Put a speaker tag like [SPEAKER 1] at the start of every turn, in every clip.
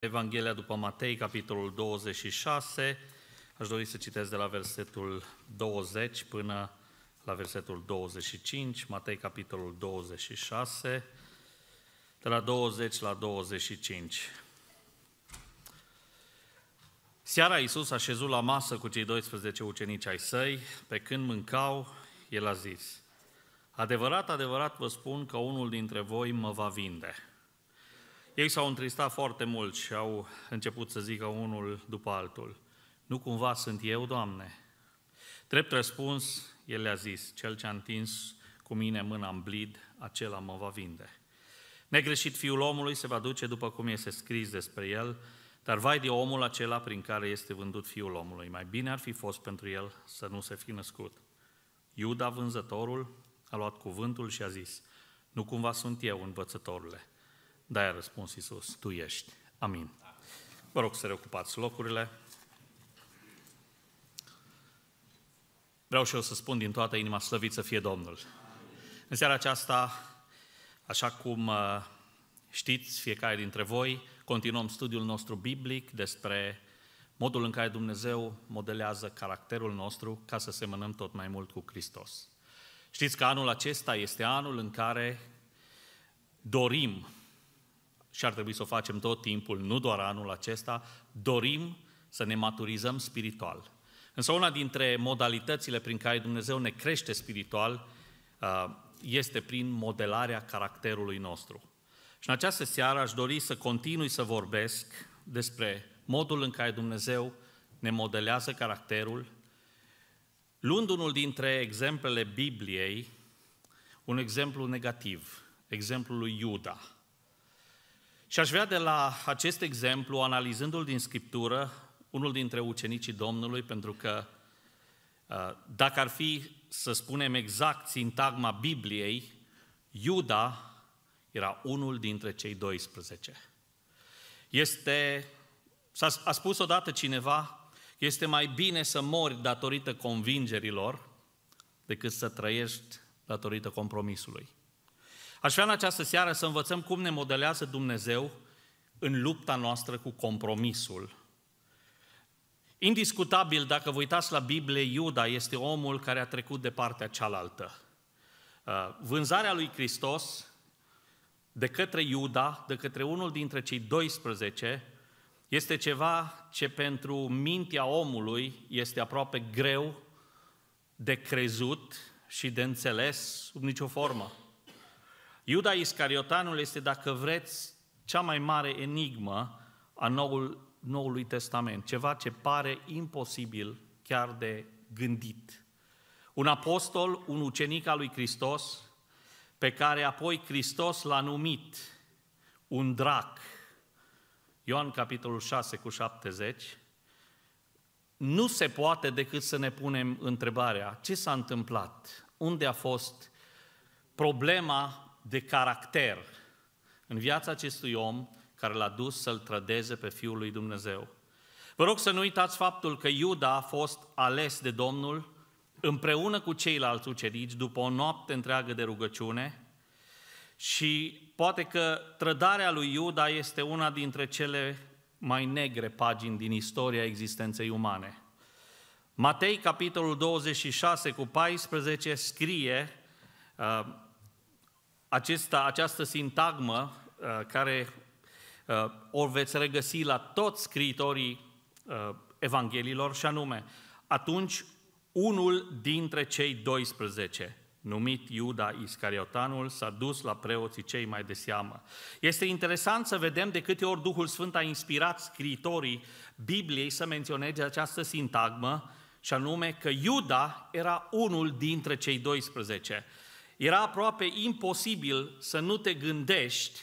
[SPEAKER 1] Evanghelia după Matei, capitolul 26. Aș dori să citesc de la versetul 20 până la versetul 25, Matei, capitolul 26, de la 20 la 25. Seara Iisus a șezut la masă cu cei 12 ucenici ai săi, pe când mâncau, el a zis, Adevărat, adevărat vă spun că unul dintre voi mă va vinde. Ei s-au întristat foarte mult și au început să zică unul după altul, nu cumva sunt eu, Doamne? Trept răspuns, el le-a zis, cel ce a întins cu mine mâna în blid, acela mă va vinde. Negreșit fiul omului se va duce după cum este scris despre el, dar vai de omul acela prin care este vândut fiul omului. Mai bine ar fi fost pentru el să nu se fi născut. Iuda, vânzătorul, a luat cuvântul și a zis, nu cumva sunt eu învățătorule, da, a răspuns Iisus, tu ești. Amin. Vă rog să reocupați locurile. Vreau și eu să spun din toată inima, slăvit să fie Domnul. În seara aceasta, așa cum uh, știți fiecare dintre voi, continuăm studiul nostru biblic despre modul în care Dumnezeu modelează caracterul nostru ca să semănăm tot mai mult cu Hristos. Știți că anul acesta este anul în care dorim și ar trebui să o facem tot timpul, nu doar anul acesta, dorim să ne maturizăm spiritual. Însă una dintre modalitățile prin care Dumnezeu ne crește spiritual uh, este prin modelarea caracterului nostru. Și în această seară aș dori să continui să vorbesc despre modul în care Dumnezeu ne modelează caracterul, luând unul dintre exemplele Bibliei, un exemplu negativ, exemplul lui Iuda. Și aș vrea de la acest exemplu, analizându-l din Scriptură, unul dintre ucenicii Domnului, pentru că uh, dacă ar fi, să spunem exact, sintagma Bibliei, Iuda era unul dintre cei 12. Este, s-a, a spus odată cineva, este mai bine să mori datorită convingerilor decât să trăiești datorită compromisului. Aș vrea în această seară să învățăm cum ne modelează Dumnezeu în lupta noastră cu compromisul. Indiscutabil, dacă vă uitați la Biblie, Iuda este omul care a trecut de partea cealaltă. Uh, vânzarea lui Hristos de către Iuda, de către unul dintre cei 12, este ceva ce pentru mintea omului este aproape greu de crezut și de înțeles sub nicio formă. Iuda Iscariotanul este, dacă vreți, cea mai mare enigmă a noul, Noului Testament, ceva ce pare imposibil chiar de gândit. Un apostol, un ucenic al lui Hristos, pe care apoi Hristos l-a numit un drac. Ioan capitolul 6 cu 70. Nu se poate decât să ne punem întrebarea, ce s-a întâmplat? Unde a fost problema de caracter în viața acestui om care l-a dus să-l trădeze pe Fiul lui Dumnezeu. Vă rog să nu uitați faptul că Iuda a fost ales de Domnul împreună cu ceilalți ucenici după o noapte întreagă de rugăciune și poate că trădarea lui Iuda este una dintre cele mai negre pagini din istoria existenței umane. Matei, capitolul 26 cu 14, scrie uh, acesta, această sintagmă uh, care uh, o veți regăsi la toți scriitorii uh, Evanghelilor și anume, atunci unul dintre cei 12, numit Iuda Iscariotanul, s-a dus la preoții cei mai de seamă. Este interesant să vedem de câte ori Duhul Sfânt a inspirat scriitorii Bibliei să menționeze această sintagmă, și anume că Iuda era unul dintre cei 12. Era aproape imposibil să nu te gândești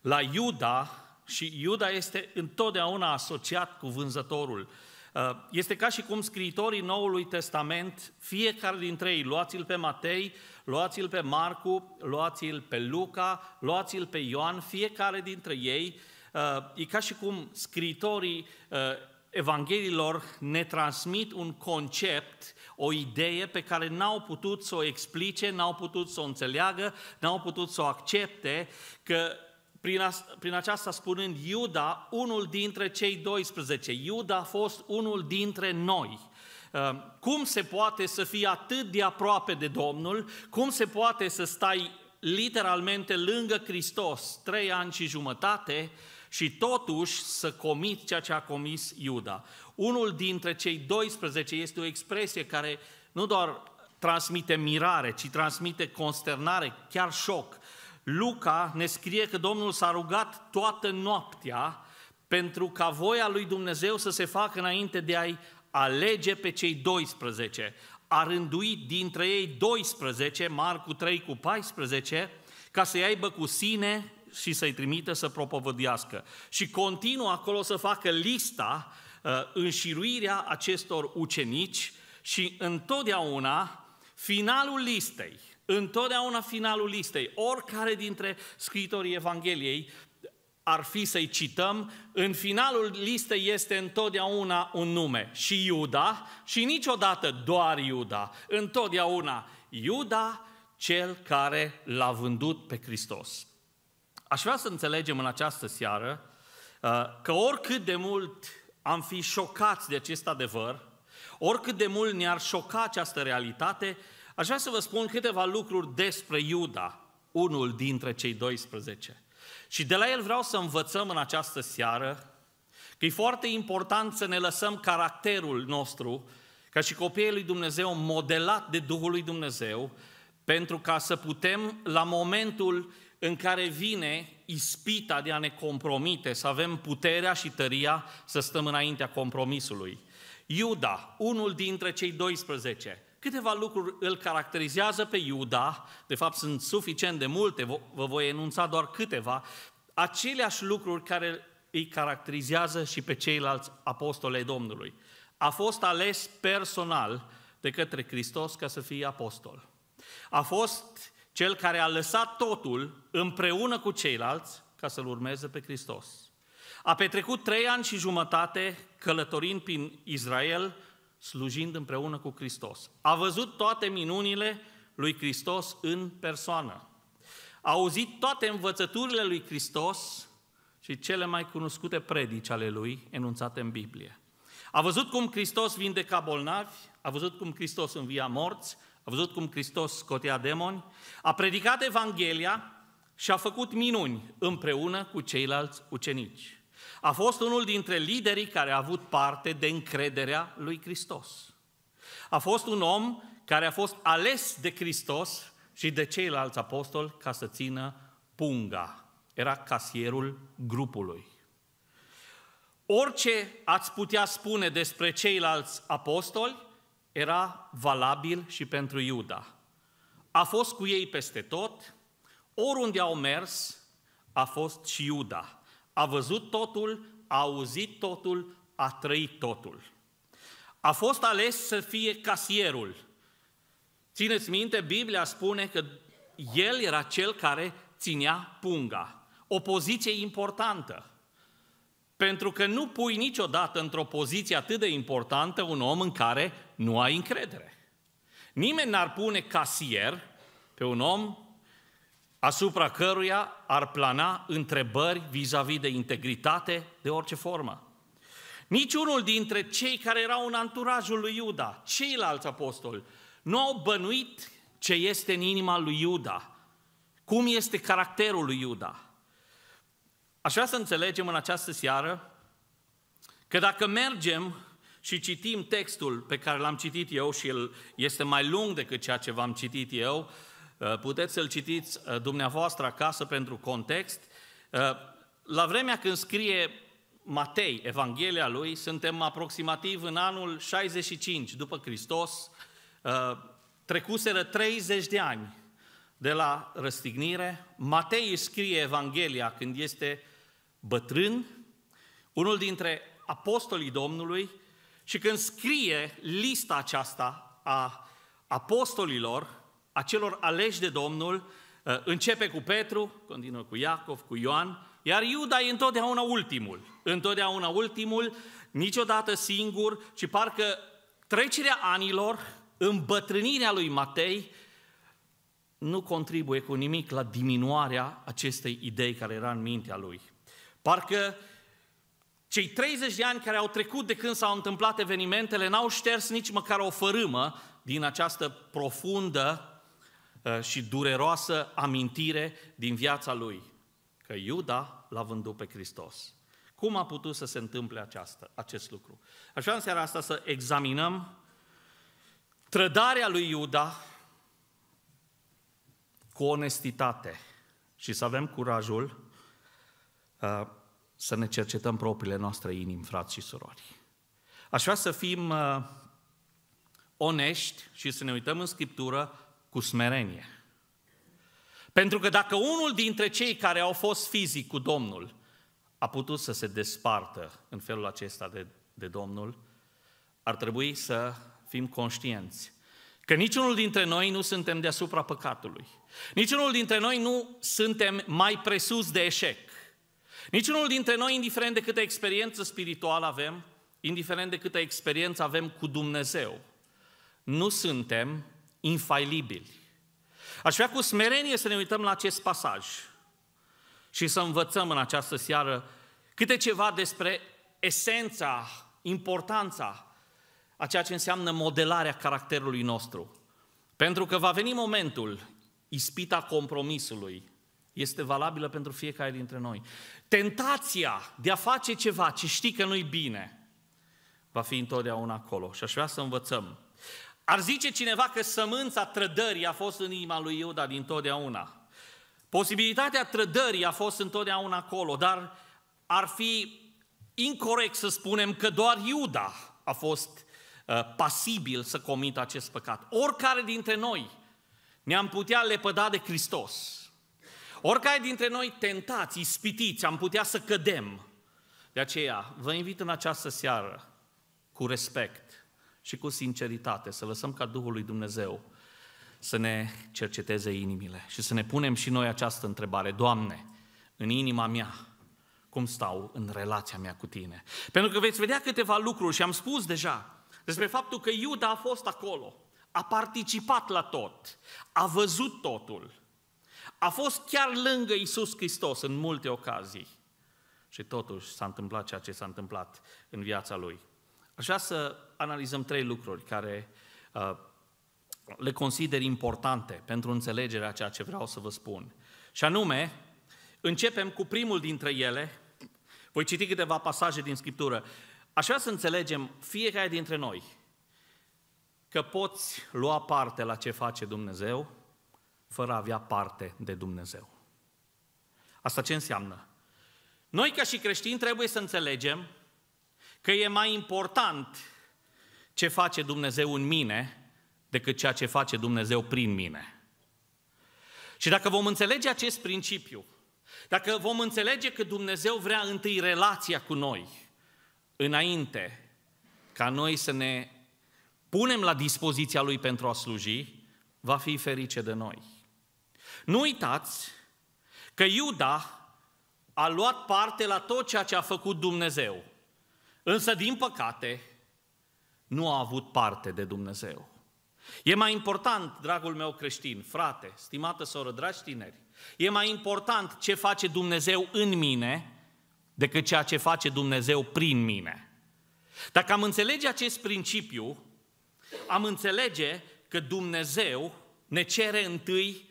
[SPEAKER 1] la Iuda și Iuda este întotdeauna asociat cu vânzătorul. Uh, este ca și cum scriitorii Noului Testament, fiecare dintre ei, luați-l pe Matei, luați-l pe Marcu, luați-l pe Luca, luați-l pe Ioan, fiecare dintre ei, uh, e ca și cum scriitorii uh, Evanghelilor ne transmit un concept o idee pe care n-au putut să o explice, n-au putut să o înțeleagă, n-au putut să o accepte, că prin, a, prin aceasta spunând Iuda, unul dintre cei 12, Iuda a fost unul dintre noi. Ehm, cum se poate să fii atât de aproape de Domnul? Cum se poate să stai literalmente lângă Hristos trei ani și jumătate? și totuși să comit ceea ce a comis Iuda. Unul dintre cei 12 este o expresie care nu doar transmite mirare, ci transmite consternare, chiar șoc. Luca ne scrie că Domnul s-a rugat toată noaptea pentru ca voia lui Dumnezeu să se facă înainte de a-i alege pe cei 12. A rânduit dintre ei 12, Marcu 3 cu 14, ca să-i aibă cu sine și să-i trimite să propovădească. Și continuă acolo să facă lista, uh, înșiruirea acestor ucenici și întotdeauna finalul listei, întotdeauna finalul listei, oricare dintre scritorii Evangheliei ar fi să-i cităm, în finalul listei este întotdeauna un nume, și Iuda, și niciodată doar Iuda, întotdeauna Iuda, cel care l-a vândut pe Hristos. Aș vrea să înțelegem în această seară uh, că oricât de mult am fi șocați de acest adevăr, oricât de mult ne-ar șoca această realitate, aș vrea să vă spun câteva lucruri despre Iuda, unul dintre cei 12. Și de la el vreau să învățăm în această seară că e foarte important să ne lăsăm caracterul nostru, ca și copiii lui Dumnezeu, modelat de Duhul lui Dumnezeu, pentru ca să putem, la momentul în care vine ispita de a ne compromite, să avem puterea și tăria să stăm înaintea compromisului. Iuda, unul dintre cei 12, câteva lucruri îl caracterizează pe Iuda, de fapt sunt suficient de multe, vă voi enunța doar câteva, aceleași lucruri care îi caracterizează și pe ceilalți apostole Domnului. A fost ales personal de către Hristos ca să fie apostol. A fost cel care a lăsat totul împreună cu ceilalți ca să-L urmeze pe Hristos. A petrecut trei ani și jumătate călătorind prin Israel, slujind împreună cu Hristos. A văzut toate minunile lui Hristos în persoană. A auzit toate învățăturile lui Hristos și cele mai cunoscute predici ale lui enunțate în Biblie. A văzut cum Hristos vindeca bolnavi, a văzut cum Hristos învia morți, a văzut cum Hristos scotea demoni, a predicat Evanghelia și a făcut minuni împreună cu ceilalți ucenici. A fost unul dintre liderii care a avut parte de încrederea lui Hristos. A fost un om care a fost ales de Hristos și de ceilalți apostoli ca să țină punga. Era casierul grupului. Orice ați putea spune despre ceilalți apostoli, era valabil și pentru Iuda. A fost cu ei peste tot, oriunde au mers, a fost și Iuda. A văzut totul, a auzit totul, a trăit totul. A fost ales să fie casierul. Țineți minte, Biblia spune că el era cel care ținea punga. O poziție importantă. Pentru că nu pui niciodată într-o poziție atât de importantă un om în care nu ai încredere. Nimeni n-ar pune casier pe un om asupra căruia ar plana întrebări vis-a-vis de integritate de orice formă. Niciunul dintre cei care erau în anturajul lui Iuda, ceilalți apostoli, nu au bănuit ce este în inima lui Iuda, cum este caracterul lui Iuda. Așa să înțelegem în această seară că dacă mergem și citim textul pe care l-am citit eu și el este mai lung decât ceea ce v-am citit eu, uh, puteți să-l citiți uh, dumneavoastră acasă pentru context. Uh, la vremea când scrie Matei, Evanghelia lui, suntem aproximativ în anul 65 după Hristos, trecuseră 30 de ani de la răstignire. Matei își scrie Evanghelia când este bătrân, unul dintre apostolii Domnului, și când scrie lista aceasta a apostolilor, a celor aleși de Domnul, ă, începe cu Petru, continuă cu Iacov, cu Ioan, iar Iuda e întotdeauna ultimul. Întotdeauna ultimul, niciodată singur, ci parcă trecerea anilor, îmbătrânirea lui Matei, nu contribuie cu nimic la diminuarea acestei idei care era în mintea lui. Parcă uh, cei 30 de ani care au trecut de când s-au întâmplat evenimentele n-au șters nici măcar o fărâmă din această profundă uh, și dureroasă amintire din viața lui, că Iuda l-a vândut pe Hristos. Cum a putut să se întâmple aceasta, acest lucru? Aș vrea în seara asta să examinăm trădarea lui Iuda cu onestitate și să avem curajul uh, să ne cercetăm propriile noastre inimi, frați și surori. Aș vrea să fim uh, onești și să ne uităm în Scriptură cu smerenie. Pentru că dacă unul dintre cei care au fost fizic cu Domnul a putut să se despartă în felul acesta de, de Domnul, ar trebui să fim conștienți că niciunul dintre noi nu suntem deasupra păcatului. Niciunul dintre noi nu suntem mai presus de eșec. Niciunul dintre noi, indiferent de câtă experiență spirituală avem, indiferent de câtă experiență avem cu Dumnezeu, nu suntem infailibili. Aș vrea cu smerenie să ne uităm la acest pasaj și să învățăm în această seară câte ceva despre esența, importanța a ceea ce înseamnă modelarea caracterului nostru. Pentru că va veni momentul, ispita compromisului, este valabilă pentru fiecare dintre noi. Tentația de a face ceva ce știi că nu-i bine va fi întotdeauna acolo și aș vrea să învățăm. Ar zice cineva că sămânța trădării a fost în inima lui Iuda dintotdeauna. Posibilitatea trădării a fost întotdeauna acolo, dar ar fi incorrect să spunem că doar Iuda a fost uh, pasibil să comită acest păcat. Oricare dintre noi ne-am putea lepăda de Hristos Oricare dintre noi tentați, ispitiți, am putea să cădem. De aceea, vă invit în această seară, cu respect și cu sinceritate, să lăsăm ca Duhul lui Dumnezeu să ne cerceteze inimile și să ne punem și noi această întrebare. Doamne, în inima mea, cum stau în relația mea cu Tine? Pentru că veți vedea câteva lucruri și am spus deja despre faptul că Iuda a fost acolo, a participat la tot, a văzut totul, a fost chiar lângă Isus Hristos în multe ocazii. Și totuși s-a întâmplat ceea ce s-a întâmplat în viața lui. Așa să analizăm trei lucruri care uh, le consider importante pentru înțelegerea ceea ce vreau să vă spun. Și anume, începem cu primul dintre ele. Voi citi câteva pasaje din Scriptură. Așa să înțelegem fiecare dintre noi că poți lua parte la ce face Dumnezeu fără a avea parte de Dumnezeu. Asta ce înseamnă? Noi ca și creștini trebuie să înțelegem că e mai important ce face Dumnezeu în mine decât ceea ce face Dumnezeu prin mine. Și dacă vom înțelege acest principiu, dacă vom înțelege că Dumnezeu vrea întâi relația cu noi, înainte ca noi să ne punem la dispoziția Lui pentru a sluji, va fi ferice de noi. Nu uitați că Iuda a luat parte la tot ceea ce a făcut Dumnezeu. Însă, din păcate, nu a avut parte de Dumnezeu. E mai important, dragul meu creștin, frate, stimată soră, dragi tineri, e mai important ce face Dumnezeu în mine decât ceea ce face Dumnezeu prin mine. Dacă am înțelege acest principiu, am înțelege că Dumnezeu ne cere întâi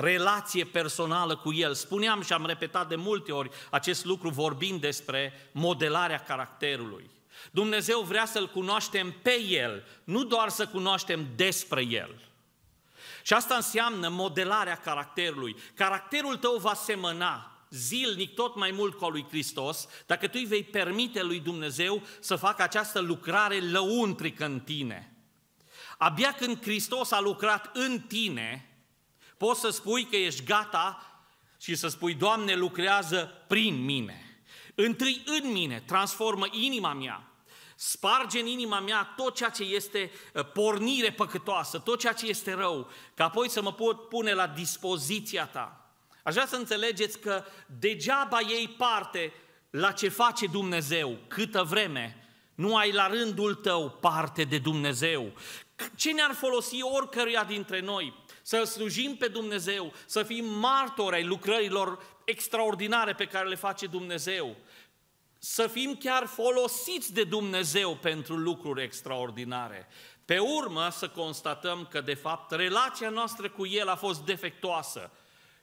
[SPEAKER 1] relație personală cu El. Spuneam și am repetat de multe ori acest lucru vorbind despre modelarea caracterului. Dumnezeu vrea să-L cunoaștem pe El, nu doar să cunoaștem despre El. Și asta înseamnă modelarea caracterului. Caracterul tău va semăna zilnic tot mai mult cu al lui Hristos, dacă tu îi vei permite lui Dumnezeu să facă această lucrare lăuntrică în tine. Abia când Hristos a lucrat în tine, Poți să spui că ești gata și să spui, Doamne, lucrează prin mine. Întâi în mine, transformă inima mea, sparge în inima mea tot ceea ce este uh, pornire păcătoasă, tot ceea ce este rău, ca apoi să mă pot pune la dispoziția ta. Aș vrea să înțelegeți că degeaba ei parte la ce face Dumnezeu câtă vreme nu ai la rândul tău parte de Dumnezeu. Ce ne-ar folosi oricăruia dintre noi? să slujim pe Dumnezeu, să fim martori ai lucrărilor extraordinare pe care le face Dumnezeu, să fim chiar folosiți de Dumnezeu pentru lucruri extraordinare. Pe urmă să constatăm că, de fapt, relația noastră cu El a fost defectoasă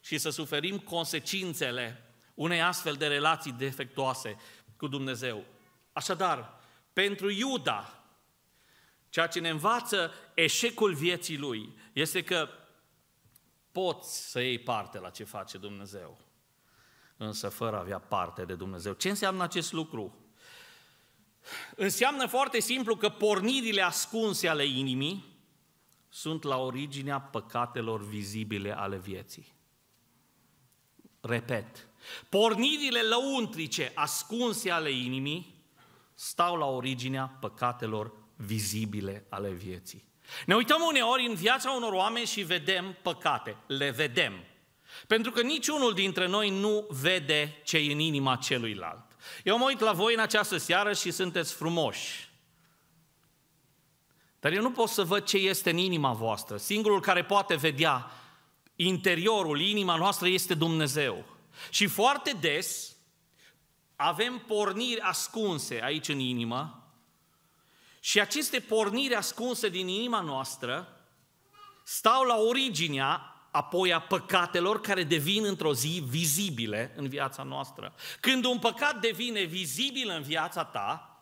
[SPEAKER 1] și să suferim consecințele unei astfel de relații defectoase cu Dumnezeu. Așadar, pentru Iuda, ceea ce ne învață eșecul vieții lui este că poți să iei parte la ce face Dumnezeu, însă fără a avea parte de Dumnezeu. Ce înseamnă acest lucru? Înseamnă foarte simplu că pornirile ascunse ale inimii sunt la originea păcatelor vizibile ale vieții. Repet, pornirile lăuntrice ascunse ale inimii stau la originea păcatelor vizibile ale vieții. Ne uităm uneori în viața unor oameni și vedem păcate, le vedem. Pentru că niciunul dintre noi nu vede ce e în inima celuilalt. Eu mă uit la voi în această seară și sunteți frumoși. Dar eu nu pot să văd ce este în inima voastră. Singurul care poate vedea interiorul, inima noastră, este Dumnezeu. Și foarte des avem porniri ascunse aici în inimă, și aceste porniri ascunse din inima noastră stau la originea apoi a păcatelor care devin într-o zi vizibile în viața noastră. Când un păcat devine vizibil în viața ta,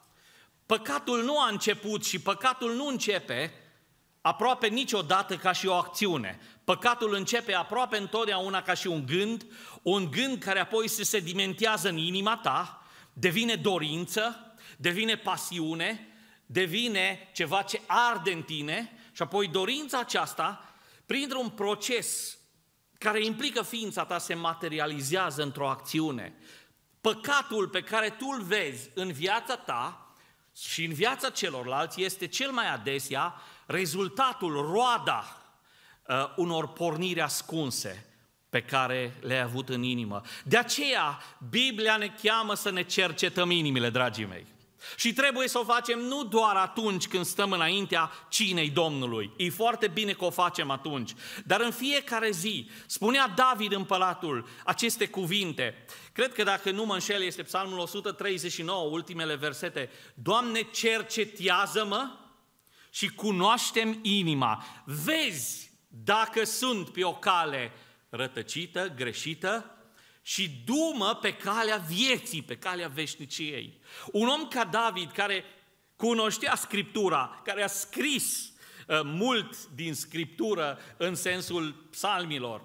[SPEAKER 1] păcatul nu a început și păcatul nu începe aproape niciodată ca și o acțiune. Păcatul începe aproape întotdeauna ca și un gând, un gând care apoi se sedimentează în inima ta, devine dorință, devine pasiune, devine ceva ce arde în tine și apoi dorința aceasta, printr-un proces care implică ființa ta, se materializează într-o acțiune. Păcatul pe care tu îl vezi în viața ta și în viața celorlalți este cel mai adesea rezultatul, roada uh, unor porniri ascunse pe care le-ai avut în inimă. De aceea, Biblia ne cheamă să ne cercetăm inimile, dragii mei. Și trebuie să o facem nu doar atunci când stăm înaintea cinei Domnului. E foarte bine că o facem atunci. Dar în fiecare zi spunea David palatul aceste cuvinte. Cred că dacă nu mă înșel este psalmul 139, ultimele versete. Doamne, cercetează-mă și cunoaștem inima. Vezi dacă sunt pe o cale rătăcită, greșită și dumă pe calea vieții, pe calea veșniciei. Un om ca David, care cunoștea Scriptura, care a scris uh, mult din Scriptură în sensul psalmilor,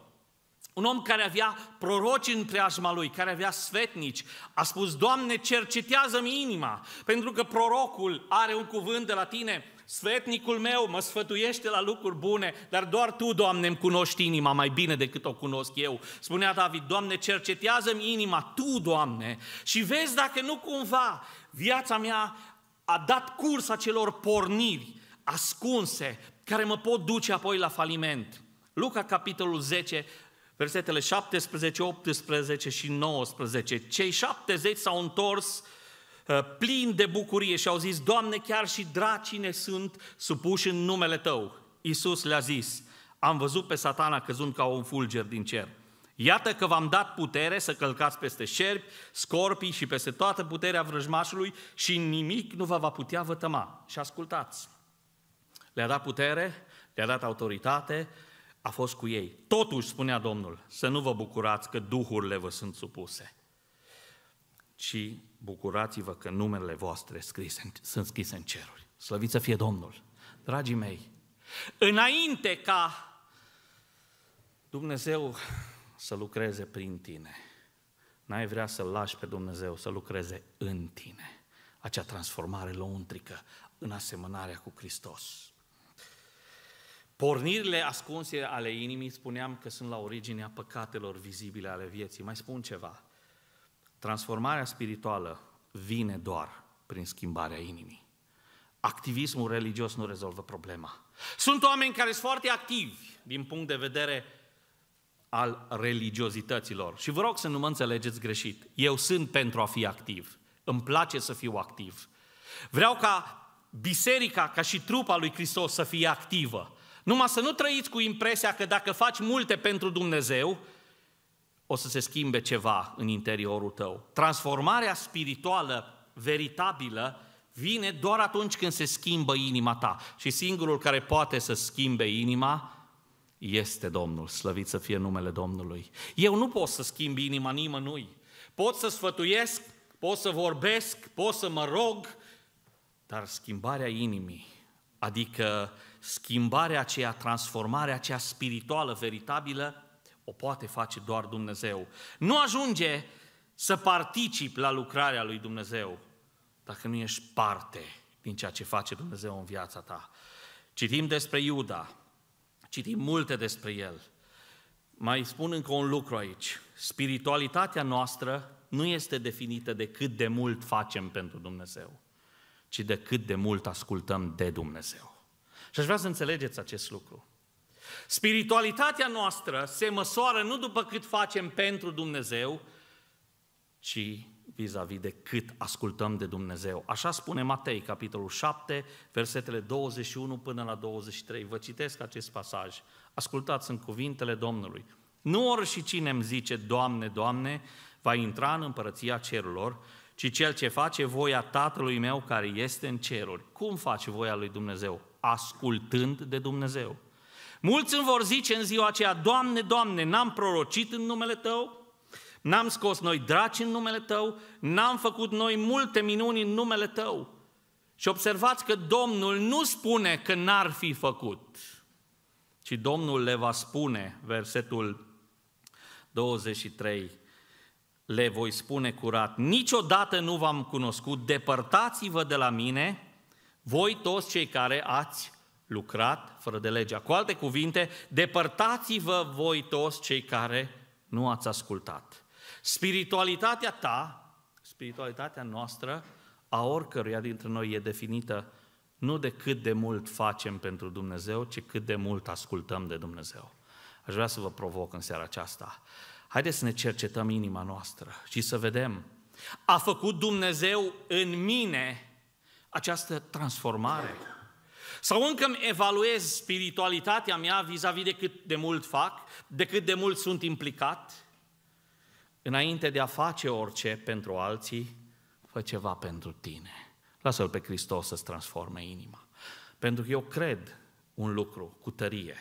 [SPEAKER 1] un om care avea proroci în preajma lui, care avea sfetnici, a spus, Doamne, cercetează-mi inima, pentru că prorocul are un cuvânt de la tine Sfetnicul meu mă sfătuiește la lucruri bune, dar doar Tu, Doamne, îmi cunoști inima mai bine decât o cunosc eu. Spunea David, Doamne, cercetează-mi inima, Tu, Doamne, și vezi dacă nu cumva viața mea a dat curs acelor porniri ascunse care mă pot duce apoi la faliment. Luca, capitolul 10, versetele 17, 18 și 19. Cei 70 s-au întors Uh, plin de bucurie și au zis, Doamne, chiar și dracine sunt supuși în numele Tău. Iisus le-a zis, am văzut pe satana căzând ca un fulger din cer. Iată că v-am dat putere să călcați peste șerpi, scorpii și peste toată puterea vrăjmașului și nimic nu vă va putea vătăma. Și ascultați, le-a dat putere, le-a dat autoritate, a fost cu ei. Totuși, spunea Domnul, să nu vă bucurați că duhurile vă sunt supuse, ci bucurați-vă că numele voastre scrise, sunt scrise în ceruri. Slăviți să fie Domnul! Dragii mei, înainte ca Dumnezeu să lucreze prin tine, n-ai vrea să-L lași pe Dumnezeu să lucreze în tine acea transformare lăuntrică în asemănarea cu Hristos. Pornirile ascunse ale inimii, spuneam că sunt la originea păcatelor vizibile ale vieții. Mai spun ceva. Transformarea spirituală vine doar prin schimbarea inimii. Activismul religios nu rezolvă problema. Sunt oameni care sunt foarte activi din punct de vedere al religiozităților. Și vă rog să nu mă înțelegeți greșit. Eu sunt pentru a fi activ. Îmi place să fiu activ. Vreau ca biserica, ca și trupa lui Hristos să fie activă. Numai să nu trăiți cu impresia că dacă faci multe pentru Dumnezeu, o să se schimbe ceva în interiorul tău. Transformarea spirituală veritabilă vine doar atunci când se schimbă inima ta. Și singurul care poate să schimbe inima este Domnul, slăvit să fie numele Domnului. Eu nu pot să schimb inima nimănui. Pot să sfătuiesc, pot să vorbesc, pot să mă rog, dar schimbarea inimii, adică schimbarea aceea, transformarea aceea spirituală veritabilă, o poate face doar Dumnezeu. Nu ajunge să participi la lucrarea lui Dumnezeu dacă nu ești parte din ceea ce face Dumnezeu în viața ta. Citim despre Iuda, citim multe despre el. Mai spun încă un lucru aici. Spiritualitatea noastră nu este definită de cât de mult facem pentru Dumnezeu, ci de cât de mult ascultăm de Dumnezeu. Și aș vrea să înțelegeți acest lucru. Spiritualitatea noastră se măsoară nu după cât facem pentru Dumnezeu, ci vis-a-vis de cât ascultăm de Dumnezeu. Așa spune Matei, capitolul 7, versetele 21 până la 23. Vă citesc acest pasaj. Ascultați în cuvintele Domnului. Nu ori și cine îmi zice, Doamne, Doamne, va intra în împărăția cerurilor, ci cel ce face voia Tatălui meu care este în ceruri. Cum face voia lui Dumnezeu? Ascultând de Dumnezeu. Mulți îmi vor zice în ziua aceea, Doamne, Doamne, n-am prorocit în numele Tău, n-am scos noi draci în numele Tău, n-am făcut noi multe minuni în numele Tău. Și observați că Domnul nu spune că n-ar fi făcut, ci Domnul le va spune, versetul 23, le voi spune curat, niciodată nu v-am cunoscut, depărtați-vă de la mine, voi toți cei care ați lucrat fără de legea. Cu alte cuvinte, depărtați-vă voi toți cei care nu ați ascultat. Spiritualitatea ta, spiritualitatea noastră, a oricăruia dintre noi e definită nu de cât de mult facem pentru Dumnezeu, ci cât de mult ascultăm de Dumnezeu. Aș vrea să vă provoc în seara aceasta. Haideți să ne cercetăm inima noastră și să vedem. A făcut Dumnezeu în mine această transformare? Sau încă îmi evaluez spiritualitatea mea vis-a-vis de cât de mult fac, de cât de mult sunt implicat, înainte de a face orice pentru alții, fă ceva pentru tine. Lasă-L pe Hristos să-ți transforme inima. Pentru că eu cred un lucru cu tărie.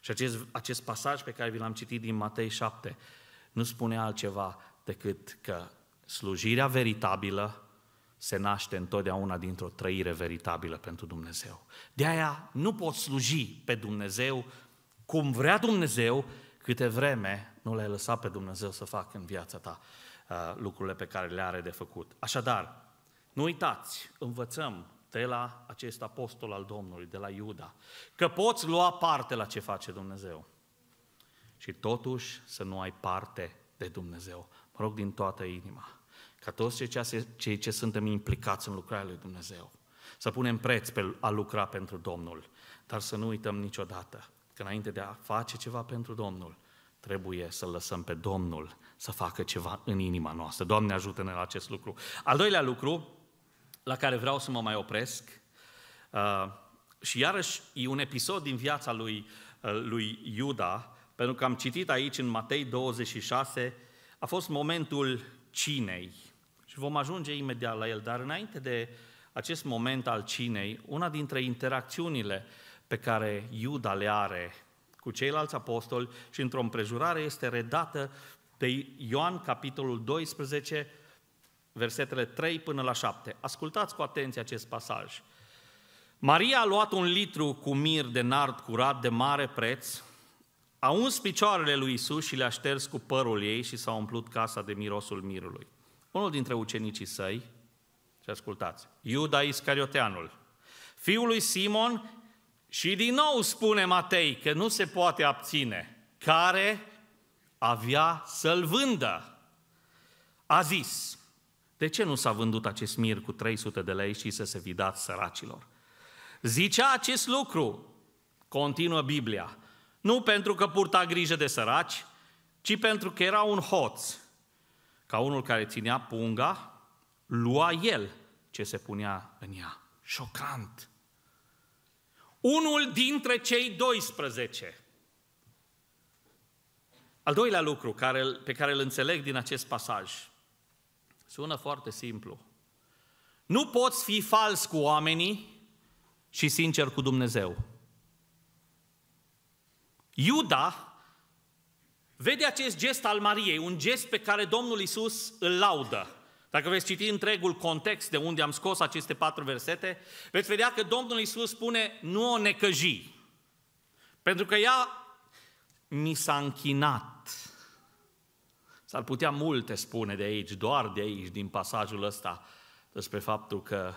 [SPEAKER 1] Și acest, acest pasaj pe care vi l-am citit din Matei 7 nu spune altceva decât că slujirea veritabilă se naște întotdeauna dintr-o trăire veritabilă pentru Dumnezeu. De aia nu poți sluji pe Dumnezeu cum vrea Dumnezeu, câte vreme nu le-ai lăsat pe Dumnezeu să facă în viața ta uh, lucrurile pe care le are de făcut. Așadar, nu uitați, învățăm de la acest apostol al Domnului, de la Iuda, că poți lua parte la ce face Dumnezeu și totuși să nu ai parte de Dumnezeu. Mă rog din toată inima ca toți cei ce suntem implicați în lucrarea lui Dumnezeu, să punem preț pe a lucra pentru Domnul, dar să nu uităm niciodată că înainte de a face ceva pentru Domnul, trebuie să lăsăm pe Domnul să facă ceva în inima noastră. Doamne, ajută-ne la acest lucru. Al doilea lucru la care vreau să mă mai opresc, uh, și iarăși e un episod din viața lui, uh, lui Iuda, pentru că am citit aici în Matei 26, a fost momentul cinei. Și vom ajunge imediat la el, dar înainte de acest moment al cinei, una dintre interacțiunile pe care Iuda le are cu ceilalți apostoli și într-o împrejurare este redată de Ioan, capitolul 12, versetele 3 până la 7. Ascultați cu atenție acest pasaj. Maria a luat un litru cu mir de nard curat de mare preț, a uns picioarele lui Isus și le-a șters cu părul ei și s-a umplut casa de mirosul mirului unul dintre ucenicii săi, și ascultați, Iuda Iscarioteanul, fiul lui Simon, și din nou spune Matei că nu se poate abține, care avea să-l vândă. A zis, de ce nu s-a vândut acest mir cu 300 de lei și să se vidați săracilor? Zicea acest lucru, continuă Biblia, nu pentru că purta grijă de săraci, ci pentru că era un hoț ca unul care ținea punga, lua el ce se punea în ea. Șocant! Unul dintre cei 12. Al doilea lucru care, pe care îl înțeleg din acest pasaj, sună foarte simplu. Nu poți fi fals cu oamenii și sincer cu Dumnezeu. Iuda vede acest gest al Mariei, un gest pe care Domnul Isus îl laudă. Dacă veți citi întregul context de unde am scos aceste patru versete, veți vedea că Domnul Isus spune, nu o necăji. Pentru că ea mi s-a închinat. S-ar putea multe spune de aici, doar de aici, din pasajul ăsta, despre faptul că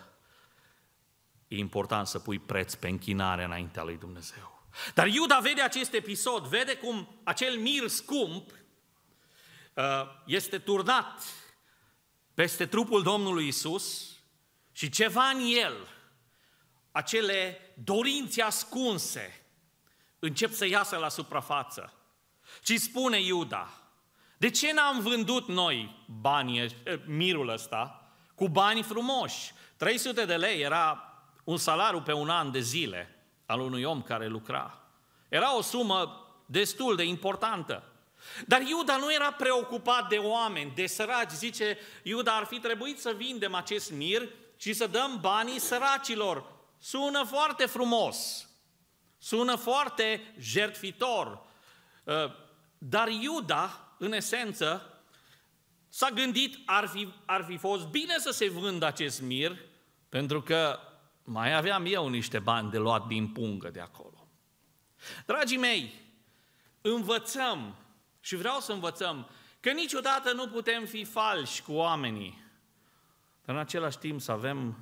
[SPEAKER 1] e important să pui preț pe închinare înaintea lui Dumnezeu. Dar Iuda vede acest episod, vede cum acel mir scump uh, este turnat peste trupul Domnului Isus și ceva în el, acele dorințe ascunse, încep să iasă la suprafață. Și spune Iuda, de ce n-am vândut noi banii, eh, mirul ăsta cu bani frumoși? 300 de lei era un salariu pe un an de zile al unui om care lucra. Era o sumă destul de importantă. Dar Iuda nu era preocupat de oameni, de săraci. Zice, Iuda ar fi trebuit să vindem acest mir și să dăm banii săracilor. Sună foarte frumos, sună foarte jertfitor. Uh, dar Iuda, în esență, s-a gândit, ar fi, ar fi fost bine să se vândă acest mir, pentru că mai aveam eu niște bani de luat din pungă de acolo. Dragii mei, învățăm și vreau să învățăm că niciodată nu putem fi falși cu oamenii, dar în același timp să avem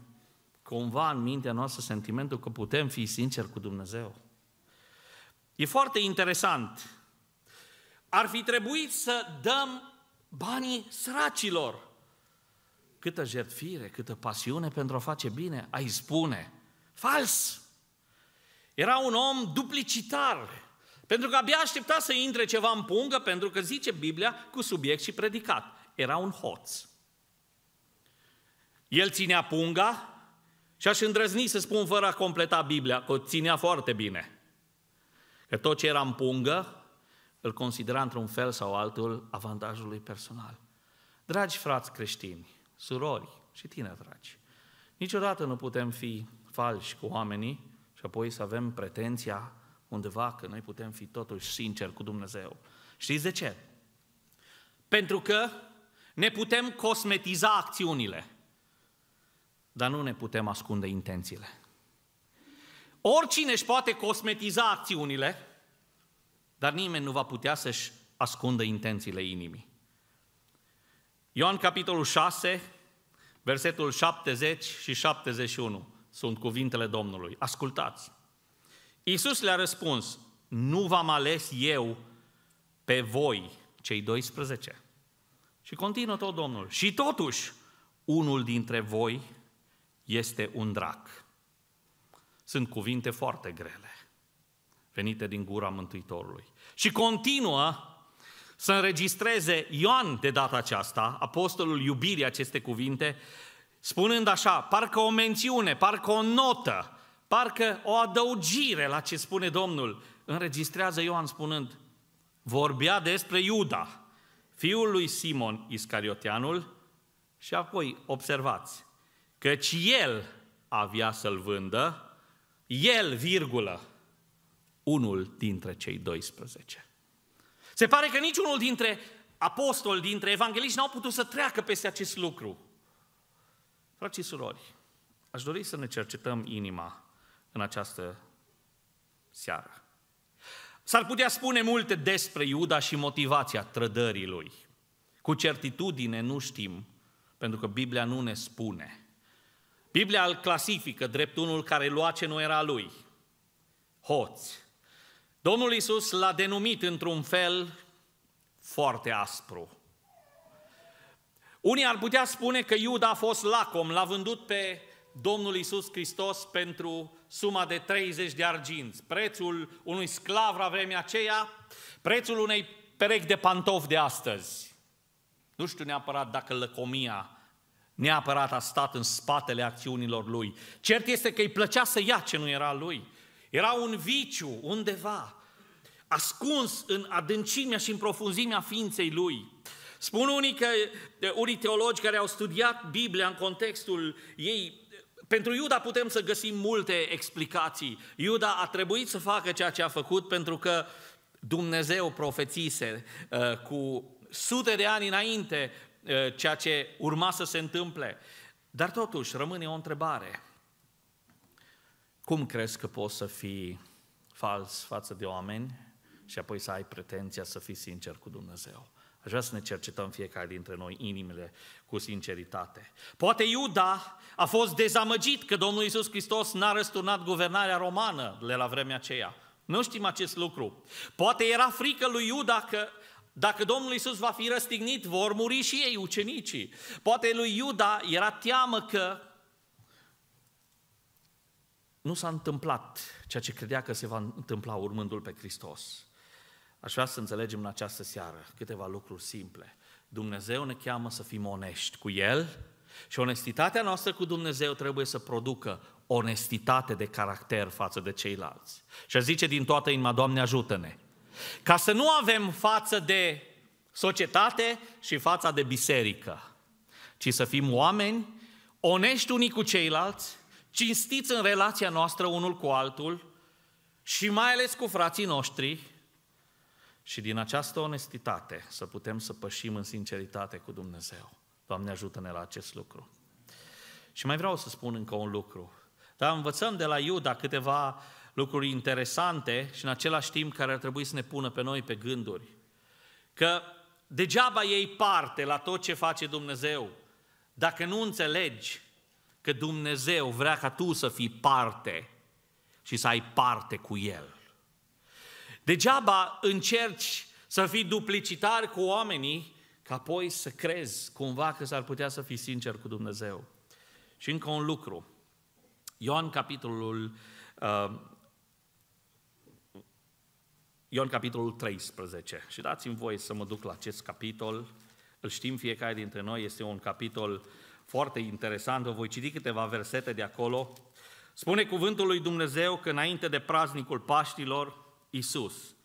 [SPEAKER 1] cumva în mintea noastră sentimentul că putem fi sinceri cu Dumnezeu. E foarte interesant. Ar fi trebuit să dăm banii săracilor câtă jertfire, câtă pasiune pentru a face bine, ai spune. Fals! Era un om duplicitar, pentru că abia aștepta să intre ceva în pungă, pentru că zice Biblia cu subiect și predicat. Era un hoț. El ținea punga și aș îndrăzni să spun fără a completa Biblia, că o ținea foarte bine. Că tot ce era în pungă, îl considera într-un fel sau altul avantajul lui personal. Dragi frați creștini, surori și tine, dragi. Niciodată nu putem fi falși cu oamenii și apoi să avem pretenția undeva că noi putem fi totuși sinceri cu Dumnezeu. Știți de ce? Pentru că ne putem cosmetiza acțiunile, dar nu ne putem ascunde intențiile. Oricine își poate cosmetiza acțiunile, dar nimeni nu va putea să-și ascundă intențiile inimii. Ioan capitolul 6, Versetul 70 și 71 sunt cuvintele Domnului. Ascultați! Iisus le-a răspuns, nu v-am ales eu pe voi, cei 12. Și continuă tot Domnul. Și totuși, unul dintre voi este un drac. Sunt cuvinte foarte grele, venite din gura Mântuitorului. Și continuă să înregistreze Ioan de data aceasta, apostolul iubirii aceste cuvinte, spunând așa, parcă o mențiune, parcă o notă, parcă o adăugire la ce spune Domnul. Înregistrează Ioan spunând, vorbea despre Iuda, fiul lui Simon Iscarioteanul, și apoi observați, căci el avea să-l vândă, el, virgulă, unul dintre cei 12. Se pare că niciunul dintre apostoli, dintre evangeliști, n-au putut să treacă peste acest lucru. Frații și surori, aș dori să ne cercetăm inima în această seară. S-ar putea spune multe despre Iuda și motivația trădării lui. Cu certitudine nu știm, pentru că Biblia nu ne spune. Biblia îl clasifică drept unul care lua ce nu era lui. Hoți, Domnul Isus l-a denumit într-un fel foarte aspru. Unii ar putea spune că Iuda a fost lacom, l-a vândut pe Domnul Isus Hristos pentru suma de 30 de arginți, prețul unui sclav la vremea aceea, prețul unei perechi de pantofi de astăzi. Nu știu neapărat dacă lăcomia neapărat a stat în spatele acțiunilor lui. Cert este că îi plăcea să ia ce nu era lui. Era un viciu undeva, ascuns în adâncimea și în profunzimea ființei lui. Spun unii, că, unii teologi care au studiat Biblia în contextul ei, pentru Iuda putem să găsim multe explicații. Iuda a trebuit să facă ceea ce a făcut pentru că Dumnezeu profețise uh, cu sute de ani înainte uh, ceea ce urma să se întâmple. Dar totuși rămâne o întrebare. Cum crezi că poți să fii fals față de oameni și apoi să ai pretenția să fii sincer cu Dumnezeu? Aș vrea să ne cercetăm fiecare dintre noi inimile cu sinceritate. Poate Iuda a fost dezamăgit că Domnul Isus Hristos n-a răsturnat guvernarea romană de la vremea aceea. Nu știm acest lucru. Poate era frică lui Iuda că dacă Domnul Isus va fi răstignit, vor muri și ei, ucenicii. Poate lui Iuda era teamă că nu s-a întâmplat ceea ce credea că se va întâmpla urmândul pe Hristos. Aș vrea să înțelegem în această seară câteva lucruri simple. Dumnezeu ne cheamă să fim onești cu El și onestitatea noastră cu Dumnezeu trebuie să producă onestitate de caracter față de ceilalți. Și aș zice din toată inima, Doamne ajută-ne! Ca să nu avem față de societate și fața de biserică, ci să fim oameni onești unii cu ceilalți, cinstiți în relația noastră unul cu altul și mai ales cu frații noștri și din această onestitate să putem să pășim în sinceritate cu Dumnezeu. Doamne ajută-ne la acest lucru. Și mai vreau să spun încă un lucru. Dar învățăm de la Iuda câteva lucruri interesante și în același timp care ar trebui să ne pună pe noi pe gânduri. Că degeaba ei parte la tot ce face Dumnezeu dacă nu înțelegi că Dumnezeu vrea ca tu să fii parte și să ai parte cu El. Degeaba încerci să fii duplicitar cu oamenii, ca apoi să crezi cumva că s-ar putea să fii sincer cu Dumnezeu. Și încă un lucru. Ioan capitolul uh, Ioan capitolul 13. Și dați-mi voie să mă duc la acest capitol. Îl știm fiecare dintre noi, este un capitol uh, foarte interesant, vă voi citi câteva versete de acolo. Spune cuvântul lui Dumnezeu că înainte de praznicul Paștilor, Isus,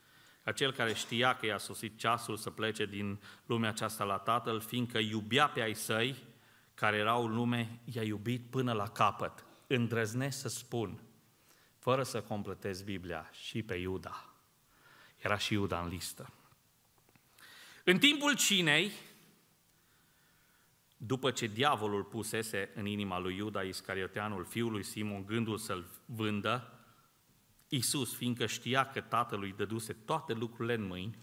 [SPEAKER 1] acel care știa că i-a sosit ceasul să plece din lumea aceasta la Tatăl, fiindcă iubea pe ai săi, care erau în lume, i-a iubit până la capăt. Îndrăznesc să spun, fără să completez Biblia, și pe Iuda. Era și Iuda în listă. În timpul cinei, după ce diavolul pusese în inima lui Iuda Iscarioteanul, fiul lui Simon, gândul să-l vândă, Iisus, fiindcă știa că tatălui dăduse toate lucrurile în mâini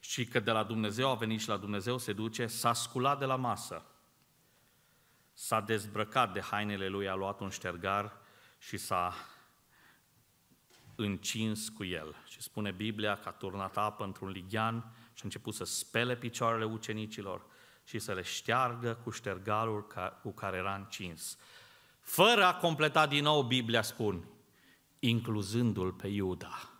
[SPEAKER 1] și că de la Dumnezeu a venit și la Dumnezeu se duce, s-a sculat de la masă, s-a dezbrăcat de hainele lui, a luat un ștergar și s-a încins cu el. Și spune Biblia că a turnat apă într-un lighean și a început să spele picioarele ucenicilor, și să le șteargă cu ștergarul cu care era încins. Fără a completa din nou, Biblia spune, incluzându-l pe Iuda.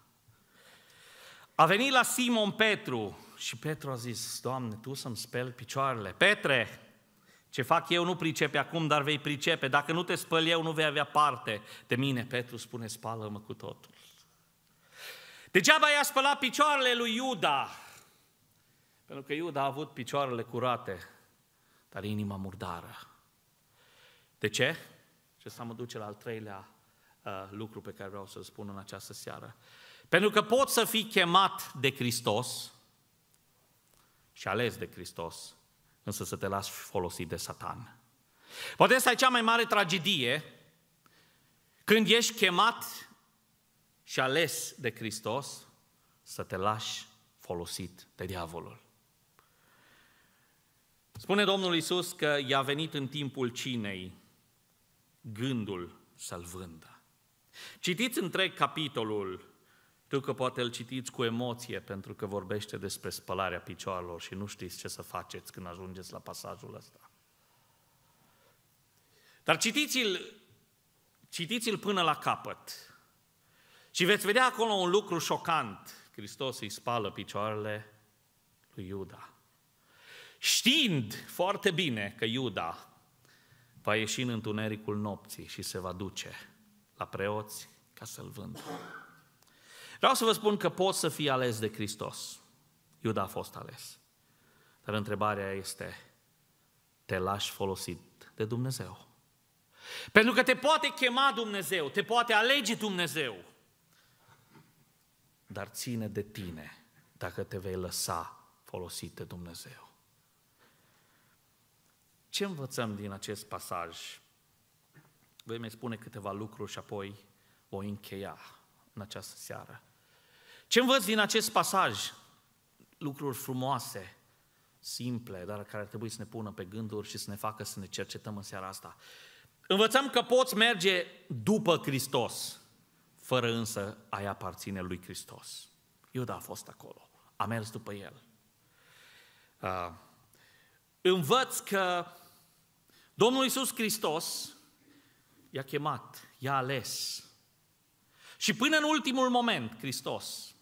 [SPEAKER 1] A venit la Simon Petru și Petru a zis, Doamne, Tu să-mi speli picioarele. Petre, ce fac eu nu pricepe acum, dar vei pricepe. Dacă nu te spăl eu, nu vei avea parte de mine. Petru spune, spală-mă cu totul. Degeaba i-a spălat picioarele lui Iuda, pentru că Iuda a avut picioarele curate, dar inima murdară. De ce? Și să mă duce la al treilea uh, lucru pe care vreau să-l spun în această seară. Pentru că poți să fii chemat de Hristos și ales de Hristos, însă să te lași folosit de Satan. Poate asta e cea mai mare tragedie când ești chemat și ales de Hristos, să te lași folosit de diavolul. Spune Domnul Isus că i-a venit în timpul cinei gândul să-l vândă. Citiți întreg capitolul, tu că poate îl citiți cu emoție pentru că vorbește despre spălarea picioarelor și nu știți ce să faceți când ajungeți la pasajul ăsta. Dar citiți-l, citiți-l până la capăt și veți vedea acolo un lucru șocant. Hristos îi spală picioarele lui Iuda știind foarte bine că Iuda va ieși în întunericul nopții și se va duce la preoți ca să-l vândă. Vreau să vă spun că poți să fii ales de Hristos. Iuda a fost ales. Dar întrebarea este, te lași folosit de Dumnezeu? Pentru că te poate chema Dumnezeu, te poate alege Dumnezeu, dar ține de tine dacă te vei lăsa folosit de Dumnezeu. Ce învățăm din acest pasaj? Voi mai spune câteva lucruri și apoi voi încheia în această seară. Ce învăț din acest pasaj? Lucruri frumoase, simple, dar care ar trebui să ne pună pe gânduri și să ne facă să ne cercetăm în seara asta. Învățăm că poți merge după Hristos, fără însă ai aparține lui Hristos. Iuda a fost acolo, a mers după el. Uh, învăț că Domnul Iisus Hristos i-a chemat, i-a ales. Și până în ultimul moment, Hristos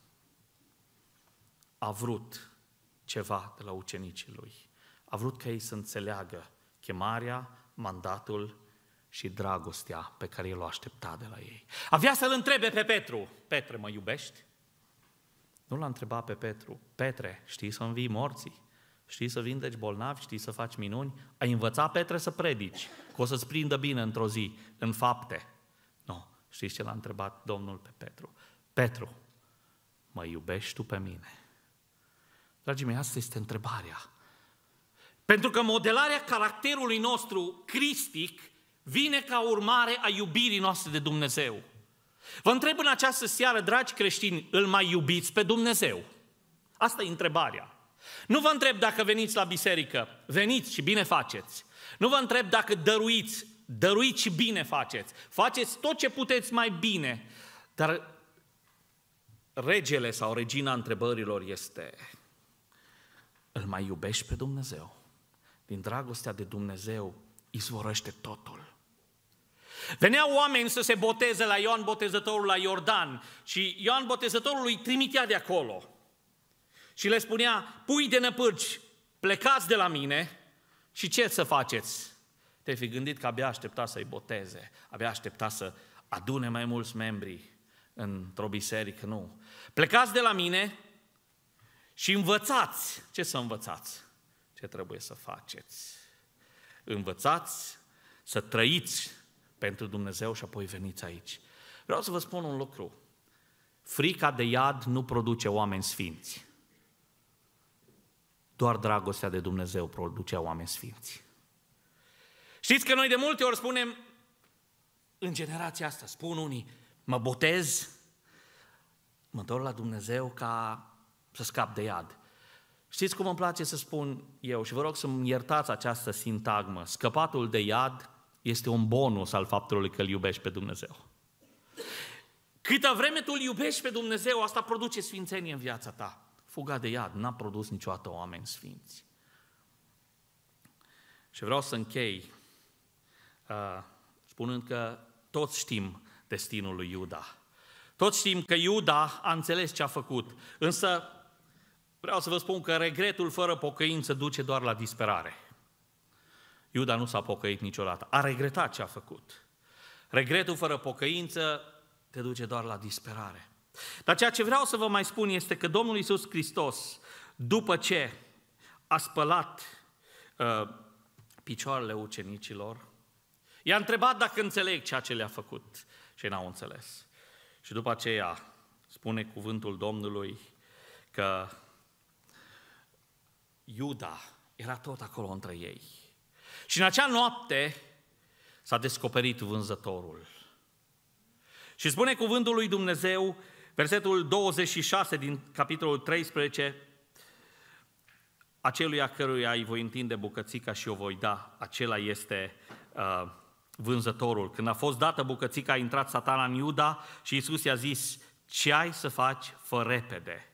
[SPEAKER 1] a vrut ceva de la ucenicii lui. A vrut ca ei să înțeleagă chemarea, mandatul și dragostea pe care el o aștepta de la ei. Avea să-l întrebe pe Petru, Petre, mă iubești? Nu l-a întrebat pe Petru, Petre, știi să învii morții? Știi să vindeci bolnavi, știi să faci minuni? Ai învățat Petre să predici, că o să-ți prindă bine într-o zi, în fapte. Nu, știți ce l-a întrebat Domnul pe Petru? Petru, mă iubești tu pe mine? Dragii mei, asta este întrebarea. Pentru că modelarea caracterului nostru cristic vine ca urmare a iubirii noastre de Dumnezeu. Vă întreb în această seară, dragi creștini, îl mai iubiți pe Dumnezeu? Asta e întrebarea. Nu vă întreb dacă veniți la biserică, veniți și bine faceți. Nu vă întreb dacă dăruiți, dăruiți și bine faceți. Faceți tot ce puteți mai bine. Dar regele sau regina întrebărilor este, îl mai iubești pe Dumnezeu? Din dragostea de Dumnezeu izvorăște totul. Veneau oameni să se boteze la Ioan Botezătorul la Iordan și Ioan Botezătorul îi trimitea de acolo și le spunea, pui de năpârci, plecați de la mine și ce să faceți? Te fi gândit că abia aștepta să-i boteze, abia aștepta să adune mai mulți membri într-o biserică, nu. Plecați de la mine și învățați. Ce să învățați? Ce trebuie să faceți? Învățați să trăiți pentru Dumnezeu și apoi veniți aici. Vreau să vă spun un lucru. Frica de iad nu produce oameni sfinți. Doar dragostea de Dumnezeu producea oameni sfinți. Știți că noi de multe ori spunem, în generația asta, spun unii, mă botez, mă întorc la Dumnezeu ca să scap de iad. Știți cum îmi place să spun eu și vă rog să-mi iertați această sintagmă. Scăpatul de iad este un bonus al faptului că îl iubești pe Dumnezeu. Câtă vreme tu îl iubești pe Dumnezeu, asta produce sfințenie în viața ta fuga de iad, n-a produs niciodată oameni sfinți. Și vreau să închei uh, spunând că toți știm destinul lui Iuda. Toți știm că Iuda a înțeles ce a făcut, însă vreau să vă spun că regretul fără pocăință duce doar la disperare. Iuda nu s-a pocăit niciodată, a regretat ce a făcut. Regretul fără pocăință te duce doar la disperare. Dar ceea ce vreau să vă mai spun este că Domnul Isus Hristos, după ce a spălat uh, picioarele ucenicilor, i-a întrebat dacă înțeleg ceea ce le-a făcut și n-au înțeles. Și după aceea spune cuvântul Domnului că Iuda era tot acolo între ei. Și în acea noapte s-a descoperit vânzătorul. Și spune cuvântul lui Dumnezeu Versetul 26 din capitolul 13, aceluia căruia îi voi întinde bucățica și o voi da, acela este uh, vânzătorul. Când a fost dată bucățica, a intrat satana în Iuda și Isus i-a zis, ce ai să faci, fă repede.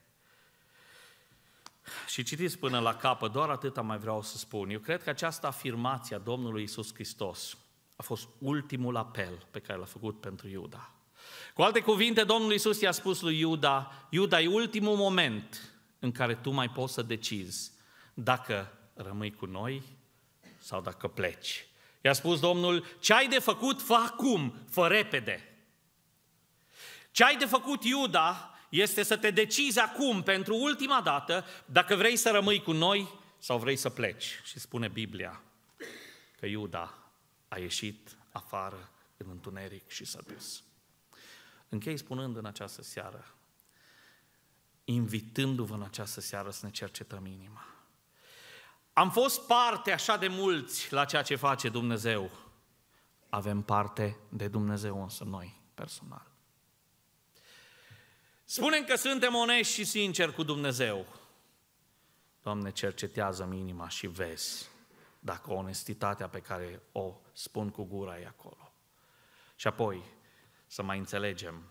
[SPEAKER 1] Și citiți până la capăt, doar atât mai vreau să spun. Eu cred că această afirmație a Domnului Isus Hristos a fost ultimul apel pe care l-a făcut pentru Iuda. Cu alte cuvinte, Domnul Iisus i-a spus lui Iuda, Iuda, e ultimul moment în care tu mai poți să decizi dacă rămâi cu noi sau dacă pleci. I-a spus Domnul, ce ai de făcut, fă acum, fă repede. Ce ai de făcut, Iuda, este să te decizi acum, pentru ultima dată, dacă vrei să rămâi cu noi sau vrei să pleci. Și spune Biblia că Iuda a ieșit afară în întuneric și s-a dus. Închei spunând în această seară, invitându-vă în această seară să ne cercetăm inima. Am fost parte așa de mulți la ceea ce face Dumnezeu. Avem parte de Dumnezeu însă noi, personal. Spunem că suntem onești și sinceri cu Dumnezeu. Doamne, cercetează-mi inima și vezi dacă onestitatea pe care o spun cu gura e acolo. Și apoi, să mai înțelegem.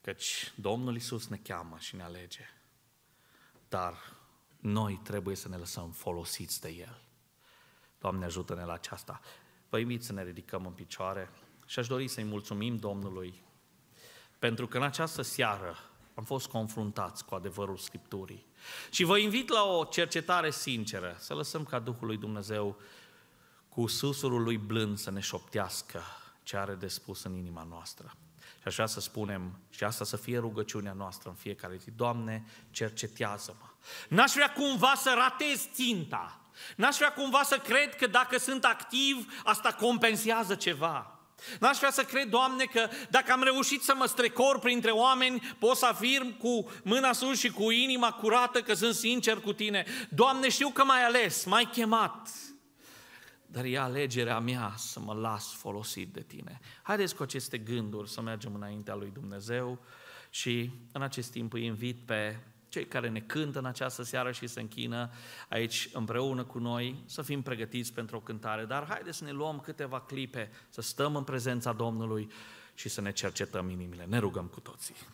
[SPEAKER 1] Căci Domnul Isus ne cheamă și ne alege, dar noi trebuie să ne lăsăm folosiți de El. Doamne, ajută-ne la aceasta. Vă invit să ne ridicăm în picioare și aș dori să-i mulțumim Domnului pentru că în această seară am fost confruntați cu adevărul Scripturii. Și vă invit la o cercetare sinceră, să lăsăm ca Duhul lui Dumnezeu cu susurul lui blând să ne șoptească ce are de spus în inima noastră. Și așa să spunem, și asta să fie rugăciunea noastră în fiecare zi. Doamne, cercetează-mă. N-aș vrea cumva să ratez ținta. N-aș vrea cumva să cred că dacă sunt activ, asta compensează ceva. N-aș vrea să cred, Doamne, că dacă am reușit să mă strecor printre oameni, pot să afirm cu mâna sus și cu inima curată că sunt sincer cu Tine. Doamne, știu că m-ai ales, m-ai chemat, dar e alegerea mea să mă las folosit de tine. Haideți cu aceste gânduri să mergem înaintea lui Dumnezeu și în acest timp îi invit pe cei care ne cântă în această seară și se închină aici împreună cu noi, să fim pregătiți pentru o cântare, dar haideți să ne luăm câteva clipe, să stăm în prezența Domnului și să ne cercetăm inimile. Ne rugăm cu toții.